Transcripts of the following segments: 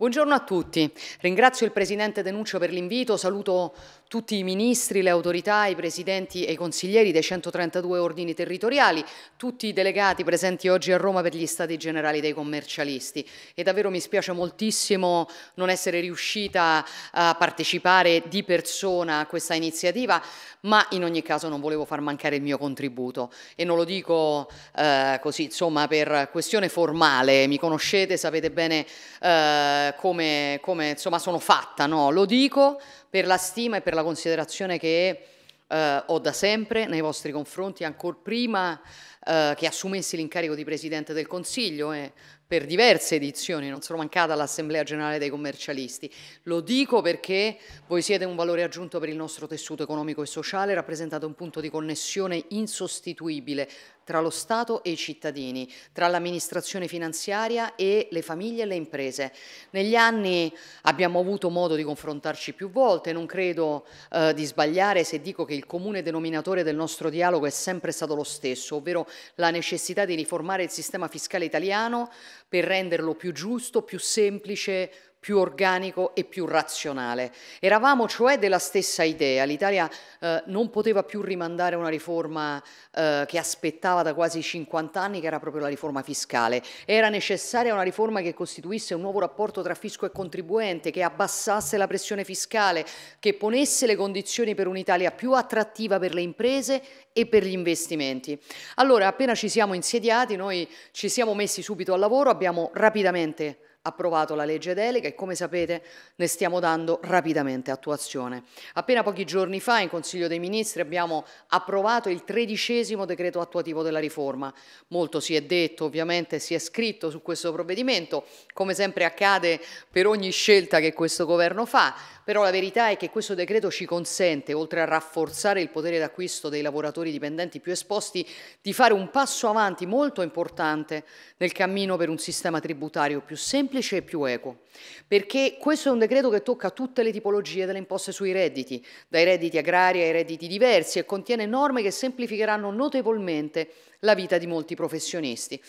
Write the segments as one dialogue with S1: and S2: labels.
S1: Buongiorno a tutti, ringrazio il Presidente Denuccio per l'invito, saluto tutti i ministri, le autorità, i presidenti e i consiglieri dei 132 ordini territoriali, tutti i delegati presenti oggi a Roma per gli stati generali dei commercialisti. E davvero mi spiace moltissimo non essere riuscita a partecipare di persona a questa iniziativa, ma in ogni caso non volevo far mancare il mio contributo. E non lo dico eh, così, insomma, per questione formale, mi conoscete, sapete bene eh, come, come insomma, sono fatta, no? lo dico per la stima e per la la considerazione che eh, ho da sempre nei vostri confronti, ancora prima eh, che assumessi l'incarico di Presidente del Consiglio e eh, per diverse edizioni, non sono mancata all'Assemblea Generale dei Commercialisti. Lo dico perché voi siete un valore aggiunto per il nostro tessuto economico e sociale, rappresentate un punto di connessione insostituibile tra lo Stato e i cittadini, tra l'amministrazione finanziaria e le famiglie e le imprese. Negli anni abbiamo avuto modo di confrontarci più volte, non credo eh, di sbagliare se dico che il comune denominatore del nostro dialogo è sempre stato lo stesso, ovvero la necessità di riformare il sistema fiscale italiano per renderlo più giusto, più semplice, più organico e più razionale. Eravamo cioè della stessa idea, l'Italia eh, non poteva più rimandare una riforma eh, che aspettava da quasi 50 anni, che era proprio la riforma fiscale, era necessaria una riforma che costituisse un nuovo rapporto tra fisco e contribuente, che abbassasse la pressione fiscale, che ponesse le condizioni per un'Italia più attrattiva per le imprese e per gli investimenti. Allora, appena ci siamo insediati, noi ci siamo messi subito al lavoro, abbiamo rapidamente approvato la legge delega e come sapete ne stiamo dando rapidamente attuazione. Appena pochi giorni fa in Consiglio dei Ministri abbiamo approvato il tredicesimo decreto attuativo della riforma. Molto si è detto, ovviamente si è scritto su questo provvedimento, come sempre accade per ogni scelta che questo governo fa, però la verità è che questo decreto ci consente, oltre a rafforzare il potere d'acquisto dei lavoratori dipendenti più esposti, di fare un passo avanti molto importante nel cammino per un sistema tributario più semplice semplice e più equo, perché questo è un decreto che tocca tutte le tipologie delle imposte sui redditi, dai redditi agrari ai redditi diversi e contiene norme che semplificheranno notevolmente la vita di molti professionisti.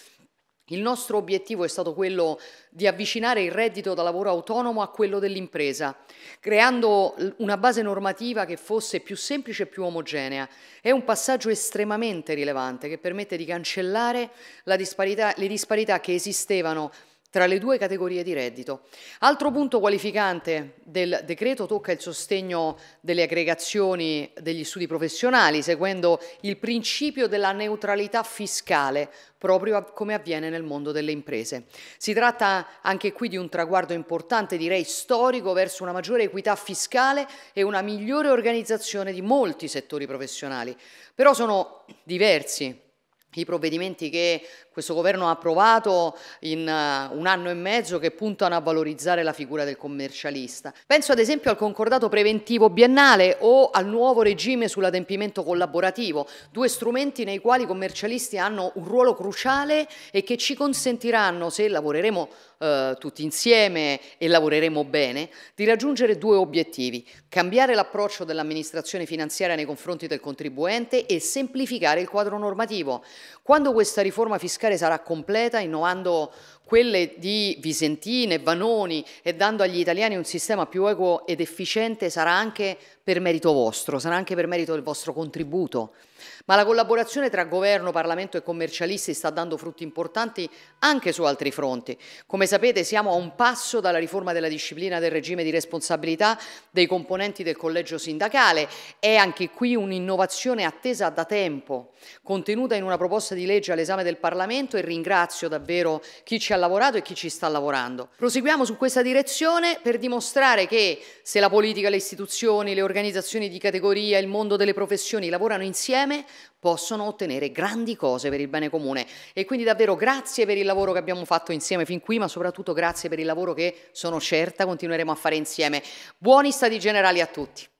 S1: Il nostro obiettivo è stato quello di avvicinare il reddito da lavoro autonomo a quello dell'impresa, creando una base normativa che fosse più semplice e più omogenea. È un passaggio estremamente rilevante che permette di cancellare disparità, le disparità che esistevano tra le due categorie di reddito. Altro punto qualificante del decreto tocca il sostegno delle aggregazioni degli studi professionali, seguendo il principio della neutralità fiscale, proprio come avviene nel mondo delle imprese. Si tratta anche qui di un traguardo importante, direi storico, verso una maggiore equità fiscale e una migliore organizzazione di molti settori professionali. Però sono diversi i provvedimenti che questo governo ha approvato in uh, un anno e mezzo che puntano a valorizzare la figura del commercialista. Penso ad esempio al concordato preventivo biennale o al nuovo regime sull'adempimento collaborativo, due strumenti nei quali i commercialisti hanno un ruolo cruciale e che ci consentiranno, se lavoreremo uh, tutti insieme e lavoreremo bene, di raggiungere due obiettivi, cambiare l'approccio dell'amministrazione finanziaria nei confronti del contribuente e semplificare il quadro normativo. Quando questa riforma fiscale Pescare sarà completa innovando quelle di Visentine, Vanoni e dando agli italiani un sistema più equo ed efficiente sarà anche per merito vostro, sarà anche per merito del vostro contributo. Ma la collaborazione tra governo, Parlamento e commercialisti sta dando frutti importanti anche su altri fronti. Come sapete siamo a un passo dalla riforma della disciplina del regime di responsabilità dei componenti del collegio sindacale. È anche qui un'innovazione attesa da tempo, contenuta in una proposta di legge all'esame del Parlamento e ringrazio davvero chi ci ha lavorato e chi ci sta lavorando. Proseguiamo su questa direzione per dimostrare che se la politica, le istituzioni, le organizzazioni di categoria, il mondo delle professioni lavorano insieme, possono ottenere grandi cose per il bene comune. E quindi davvero grazie per il lavoro che abbiamo fatto insieme fin qui, ma soprattutto grazie per il lavoro che sono certa continueremo a fare insieme. Buoni stati generali a tutti.